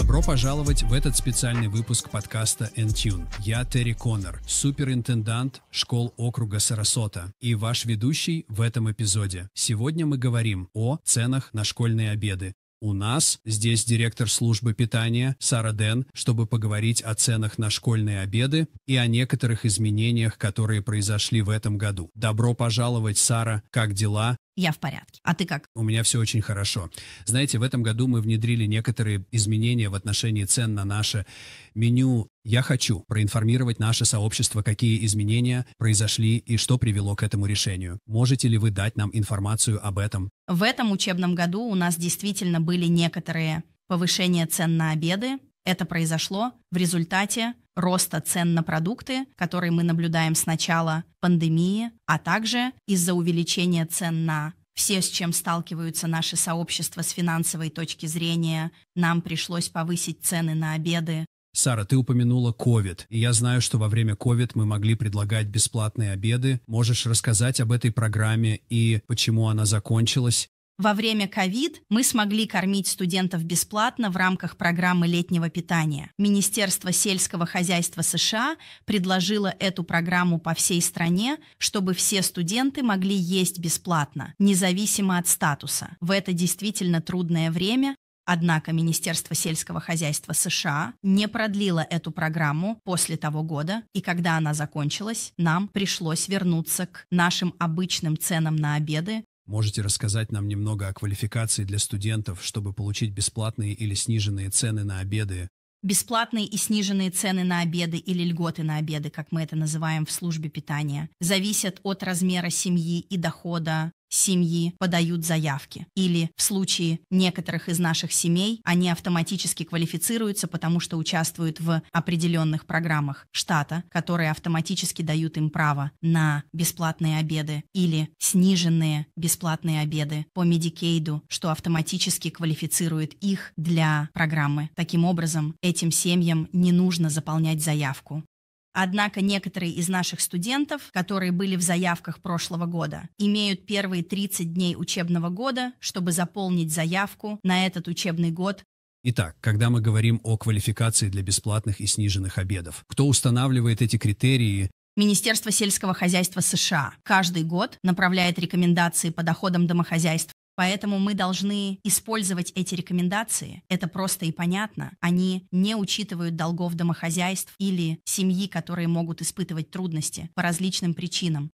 Добро пожаловать в этот специальный выпуск подкаста Entune. Я Терри Коннор, суперинтендант школ округа Сарасота и ваш ведущий в этом эпизоде. Сегодня мы говорим о ценах на школьные обеды. У нас здесь директор службы питания Сара Ден, чтобы поговорить о ценах на школьные обеды и о некоторых изменениях, которые произошли в этом году. Добро пожаловать, Сара, как дела? я в порядке. А ты как? У меня все очень хорошо. Знаете, в этом году мы внедрили некоторые изменения в отношении цен на наше меню. Я хочу проинформировать наше сообщество, какие изменения произошли и что привело к этому решению. Можете ли вы дать нам информацию об этом? В этом учебном году у нас действительно были некоторые повышения цен на обеды, это произошло в результате роста цен на продукты, которые мы наблюдаем с начала пандемии, а также из-за увеличения цен на все, с чем сталкиваются наши сообщества с финансовой точки зрения. Нам пришлось повысить цены на обеды, Сара, ты упомянула COVID, и я знаю, что во время COVID мы могли предлагать бесплатные обеды. Можешь рассказать об этой программе и почему она закончилась? Во время ковид мы смогли кормить студентов бесплатно в рамках программы летнего питания. Министерство сельского хозяйства США предложило эту программу по всей стране, чтобы все студенты могли есть бесплатно, независимо от статуса. В это действительно трудное время Однако Министерство сельского хозяйства США не продлило эту программу после того года, и когда она закончилась, нам пришлось вернуться к нашим обычным ценам на обеды Можете рассказать нам немного о квалификации для студентов, чтобы получить бесплатные или сниженные цены на обеды? Бесплатные и сниженные цены на обеды или льготы на обеды, как мы это называем в службе питания, зависят от размера семьи и дохода семьи подают заявки. Или в случае некоторых из наших семей они автоматически квалифицируются, потому что участвуют в определенных программах штата, которые автоматически дают им право на бесплатные обеды или сниженные бесплатные обеды по медикейду, что автоматически квалифицирует их для программы. Таким образом, этим семьям не нужно заполнять заявку. Однако некоторые из наших студентов, которые были в заявках прошлого года, имеют первые 30 дней учебного года, чтобы заполнить заявку на этот учебный год Итак, когда мы говорим о квалификации для бесплатных и сниженных обедов, кто устанавливает эти критерии? Министерство сельского хозяйства США каждый год направляет рекомендации по доходам домохозяйств Поэтому мы должны использовать эти рекомендации. Это просто и понятно. Они не учитывают долгов домохозяйств или семьи, которые могут испытывать трудности по различным причинам.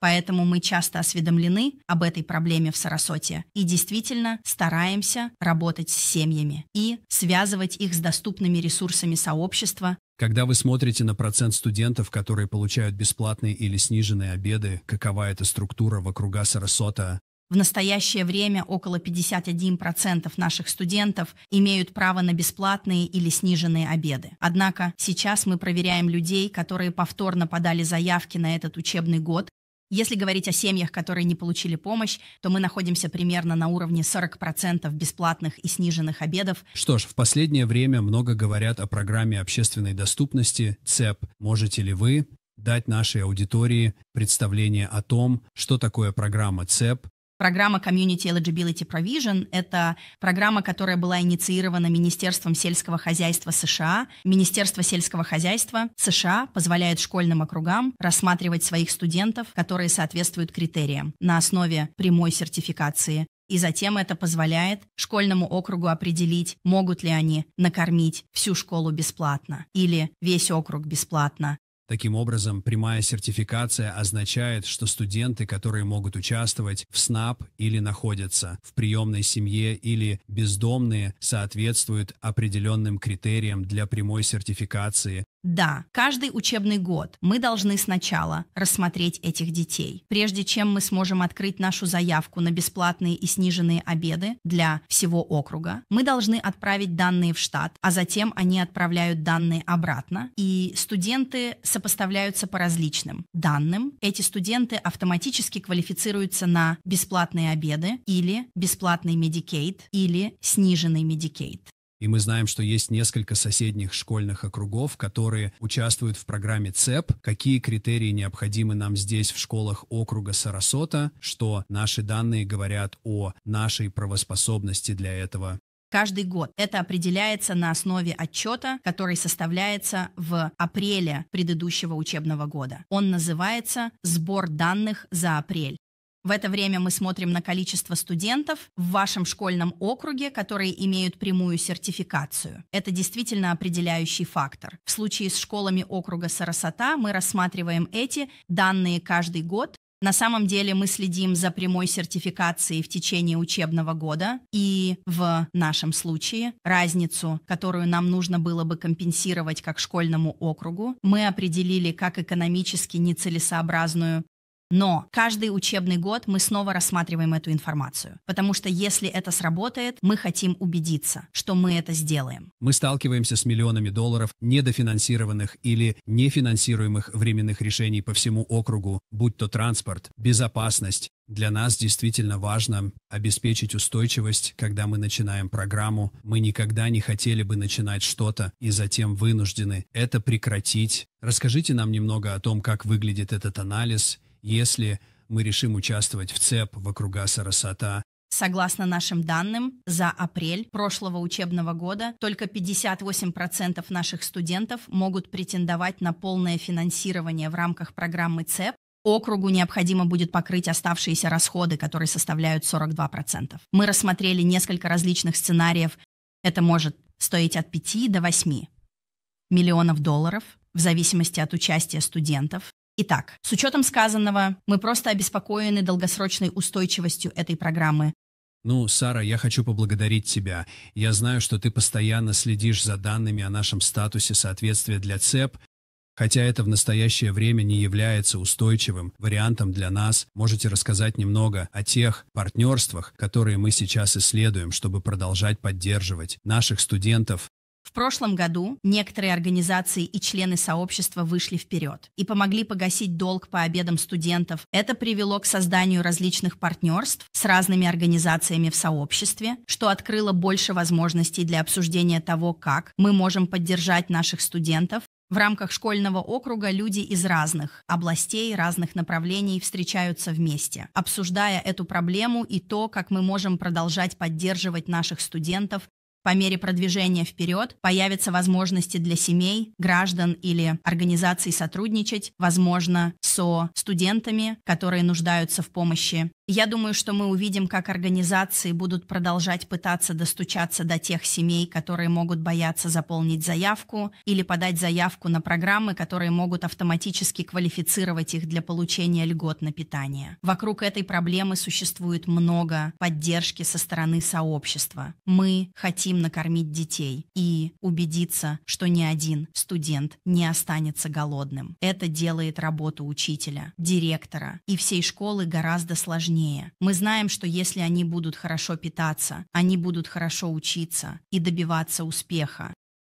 Поэтому мы часто осведомлены об этой проблеме в Сарасоте и действительно стараемся работать с семьями и связывать их с доступными ресурсами сообщества. Когда вы смотрите на процент студентов, которые получают бесплатные или сниженные обеды, какова эта структура вокруг Сарасота, в настоящее время около 51% наших студентов имеют право на бесплатные или сниженные обеды. Однако сейчас мы проверяем людей, которые повторно подали заявки на этот учебный год. Если говорить о семьях, которые не получили помощь, то мы находимся примерно на уровне 40% бесплатных и сниженных обедов. Что ж, в последнее время много говорят о программе общественной доступности ЦЕП. Можете ли вы дать нашей аудитории представление о том, что такое программа ЦЕП, программа Community Eligibility Provision — это программа, которая была инициирована Министерством сельского хозяйства США. Министерство сельского хозяйства США позволяет школьным округам рассматривать своих студентов, которые соответствуют критериям на основе прямой сертификации и затем это позволяет школьному округу определить, могут ли они накормить всю школу бесплатно или весь округ бесплатно, Таким образом, прямая сертификация означает, что студенты, которые могут участвовать в СНАП или находятся в приемной семье или бездомные, соответствуют определенным критериям для прямой сертификации да, каждый учебный год мы должны сначала рассмотреть этих детей, прежде чем мы сможем открыть нашу заявку на бесплатные и сниженные обеды для всего округа. Мы должны отправить данные в штат, а затем они отправляют данные обратно, и студенты сопоставляются по различным данным. Эти студенты автоматически квалифицируются на бесплатные обеды или бесплатный медикейт или сниженный медикейт. И мы знаем, что есть несколько соседних школьных округов, которые участвуют в программе ЦЕП. Какие критерии необходимы нам здесь, в школах округа Сарасота, что наши данные говорят о нашей правоспособности для этого каждый год. Это определяется на основе отчета, который составляется в апреле предыдущего учебного года. Он называется «Сбор данных за апрель». В это время мы смотрим на количество студентов в вашем школьном округе, которые имеют прямую сертификацию. Это действительно определяющий фактор. В случае с школами округа Сарасата мы рассматриваем эти данные каждый год на самом деле мы следим за прямой сертификацией в течение учебного года и в нашем случае разницу, которую нам нужно было бы компенсировать как школьному округу, мы определили как экономически нецелесообразную но каждый учебный год мы снова рассматриваем эту информацию, потому что если это сработает, мы хотим убедиться, что мы это сделаем. Мы сталкиваемся с миллионами долларов недофинансированных или нефинансируемых временных решений по всему округу, будь то транспорт, безопасность, для нас действительно важно обеспечить устойчивость, когда мы начинаем программу. Мы никогда не хотели бы начинать что-то и затем вынуждены это прекратить. Расскажите нам немного о том, как выглядит этот анализ если мы решим участвовать в ЦЕП вокруга Сарасота, Согласно нашим данным, за апрель прошлого учебного года только 58% наших студентов могут претендовать на полное финансирование в рамках программы ЦЕП, Округу необходимо будет покрыть оставшиеся расходы, которые составляют 42%. Мы рассмотрели несколько различных сценариев. Это может стоить от 5 до 8 миллионов долларов в зависимости от участия студентов. Итак, с учетом сказанного, мы просто обеспокоены долгосрочной устойчивостью этой программы. Ну, Сара, я хочу поблагодарить тебя. Я знаю, что ты постоянно следишь за данными о нашем статусе соответствия для ЦЕП, хотя это в настоящее время не является устойчивым вариантом для нас. Можете рассказать немного о тех партнерствах, которые мы сейчас исследуем, чтобы продолжать поддерживать наших студентов прошлом году некоторые организации и члены сообщества вышли вперед и помогли погасить долг по обедам студентов. Это привело к созданию различных партнерств с разными организациями в сообществе, что открыло больше возможностей для обсуждения того, как мы можем поддержать наших студентов в рамках школьного округа люди из разных областей, разных направлений встречаются вместе, обсуждая эту проблему и то, как мы можем продолжать поддерживать наших студентов по мере продвижения вперед появятся возможности для семей, граждан или организаций сотрудничать, возможно, со студентами, которые нуждаются в помощи, я думаю, что мы увидим, как организации будут продолжать пытаться достучаться до тех семей, которые могут бояться заполнить заявку или подать заявку на программы, которые могут автоматически квалифицировать их для получения льгот на питание. Вокруг этой проблемы существует много поддержки со стороны сообщества. Мы хотим накормить детей и убедиться, что ни один студент не останется голодным. Это делает работу учителя, директора и всей школы гораздо сложнее важнее. Мы знаем, что если они будут хорошо питаться, они будут хорошо учиться и добиваться успеха.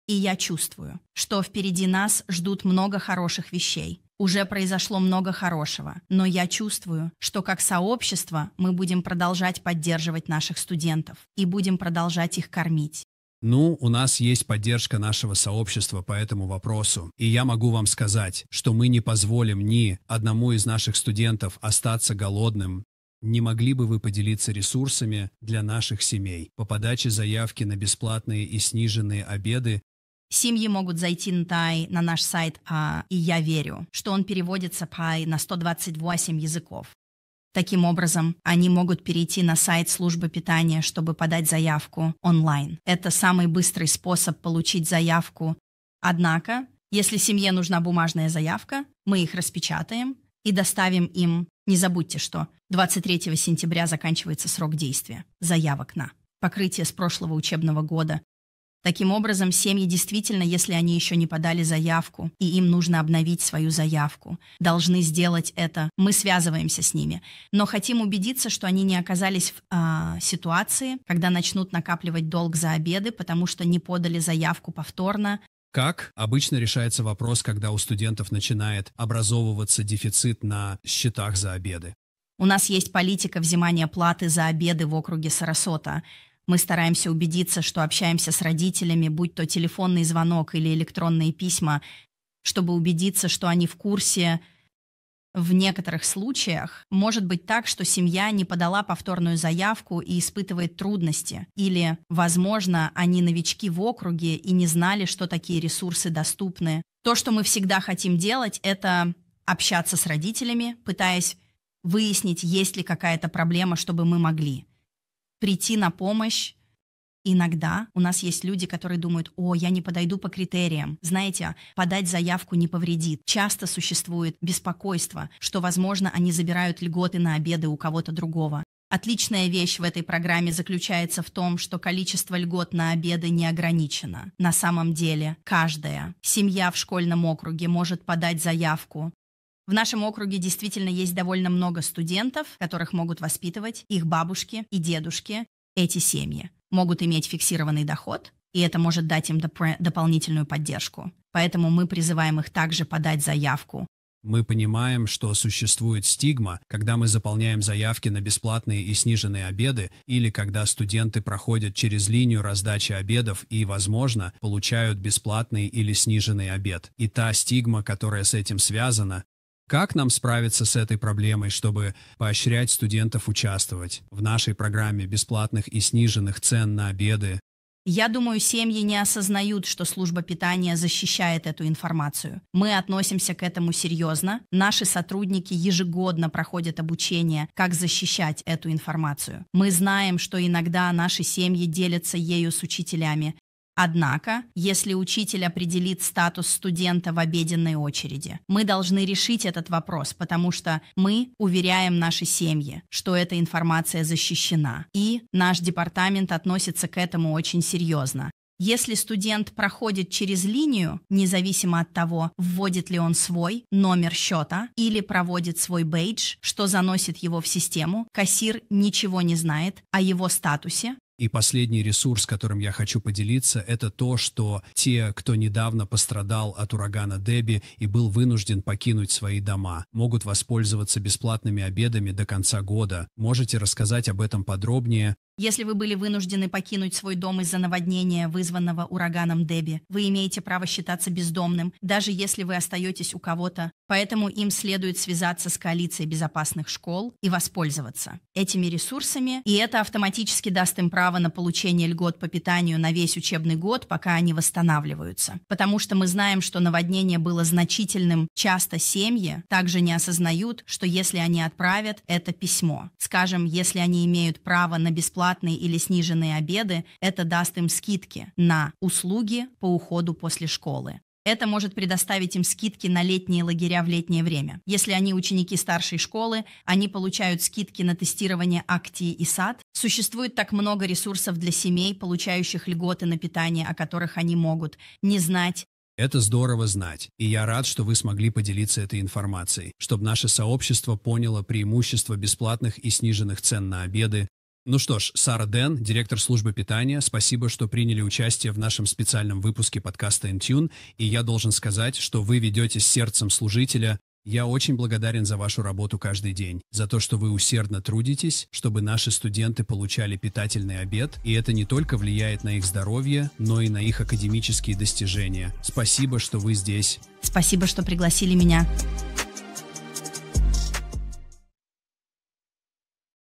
И я чувствую, что впереди нас ждут много хороших вещей. Уже произошло много хорошего, но я чувствую, что как сообщество мы будем продолжать поддерживать наших студентов и будем продолжать их кормить. Ну, у нас есть поддержка нашего сообщества по этому вопросу, и я могу вам сказать, что мы не позволим ни одному из наших студентов остаться голодным, не могли бы вы поделиться ресурсами для наших семей по подаче заявки на бесплатные и сниженные обеды Семьи могут зайти на, тай, на наш сайт а, «И я верю», что он переводится пай на 128 языков. Таким образом, они могут перейти на сайт службы питания, чтобы подать заявку онлайн. Это самый быстрый способ получить заявку. Однако, если семье нужна бумажная заявка, мы их распечатаем, и доставим им. Не забудьте, что 23 сентября заканчивается срок действия заявок на покрытие с прошлого учебного года. Таким образом, семьи действительно, если они еще не подали заявку, и им нужно обновить свою заявку, должны сделать это. Мы связываемся с ними, но хотим убедиться, что они не оказались в э, ситуации, когда начнут накапливать долг за обеды, потому что не подали заявку повторно как обычно решается вопрос, когда у студентов начинает образовываться дефицит на счетах за обеды? У нас есть политика взимания платы за обеды в округе Сарасота. Мы стараемся убедиться, что общаемся с родителями, будь то телефонный звонок или электронные письма, чтобы убедиться, что они в курсе, в некоторых случаях может быть так, что семья не подала повторную заявку и испытывает трудности, или, возможно, они новички в округе и не знали, что такие ресурсы доступны. То, что мы всегда хотим делать, это общаться с родителями, пытаясь выяснить, есть ли какая-то проблема, чтобы мы могли. Прийти на помощь Иногда у нас есть люди, которые думают, о, я не подойду по критериям. Знаете, подать заявку не повредит. Часто существует беспокойство, что, возможно, они забирают льготы на обеды у кого-то другого. Отличная вещь в этой программе заключается в том, что количество льгот на обеды не ограничено. На самом деле, каждая семья в школьном округе может подать заявку. В нашем округе действительно есть довольно много студентов, которых могут воспитывать их бабушки и дедушки, эти семьи могут иметь фиксированный доход, и это может дать им доп- дополнительную поддержку. Поэтому мы призываем их также подать заявку. Мы понимаем, что существует стигма, когда мы заполняем заявки на бесплатные и сниженные обеды, или когда студенты проходят через линию раздачи обедов и, возможно, получают бесплатный или сниженный обед. И та стигма, которая с этим связана, как нам справиться с этой проблемой, чтобы поощрять студентов участвовать в нашей программе бесплатных и сниженных цен на обеды? Я думаю, семьи не осознают, что служба питания защищает эту информацию. Мы относимся к этому серьезно. Наши сотрудники ежегодно проходят обучение, как защищать эту информацию. Мы знаем, что иногда наши семьи делятся ею с учителями, Однако, если учитель определит статус студента в обеденной очереди, мы должны решить этот вопрос, потому что мы уверяем наши семьи, что эта информация защищена. И наш департамент относится к этому очень серьезно. Если студент проходит через линию, независимо от того, вводит ли он свой номер счета или проводит свой бейдж, что заносит его в систему, кассир ничего не знает о его статусе, и последний ресурс, которым я хочу поделиться, это то, что те, кто недавно пострадал от урагана Деби и был вынужден покинуть свои дома, могут воспользоваться бесплатными обедами до конца года. Можете рассказать об этом подробнее, если вы были вынуждены покинуть свой дом из-за наводнения, вызванного ураганом Деби, вы имеете право считаться бездомным, даже если вы остаетесь у кого-то, поэтому им следует связаться с коалицией безопасных школ и воспользоваться этими ресурсами, и это автоматически даст им право на получение льгот по питанию на весь учебный год, пока они восстанавливаются. Потому что мы знаем, что наводнение было значительным, часто семьи также не осознают, что если они отправят это письмо, скажем, если они имеют право на бесплатную бесплатные или сниженные обеды, это даст им скидки на услуги по уходу после школы. Это может предоставить им скидки на летние лагеря в летнее время. Если они ученики старшей школы, они получают скидки на тестирование АКТИ и САД. Существует так много ресурсов для семей, получающих льготы на питание, о которых они могут не знать, это здорово знать, и я рад, что вы смогли поделиться этой информацией, чтобы наше сообщество поняло преимущество бесплатных и сниженных цен на обеды, ну что ж, Сара Ден, директор службы питания, спасибо, что приняли участие в нашем специальном выпуске подкаста «Интюн», и я должен сказать, что вы ведете с сердцем служителя. Я очень благодарен за вашу работу каждый день, за то, что вы усердно трудитесь, чтобы наши студенты получали питательный обед, и это не только влияет на их здоровье, но и на их академические достижения. Спасибо, что вы здесь. Спасибо, что пригласили меня.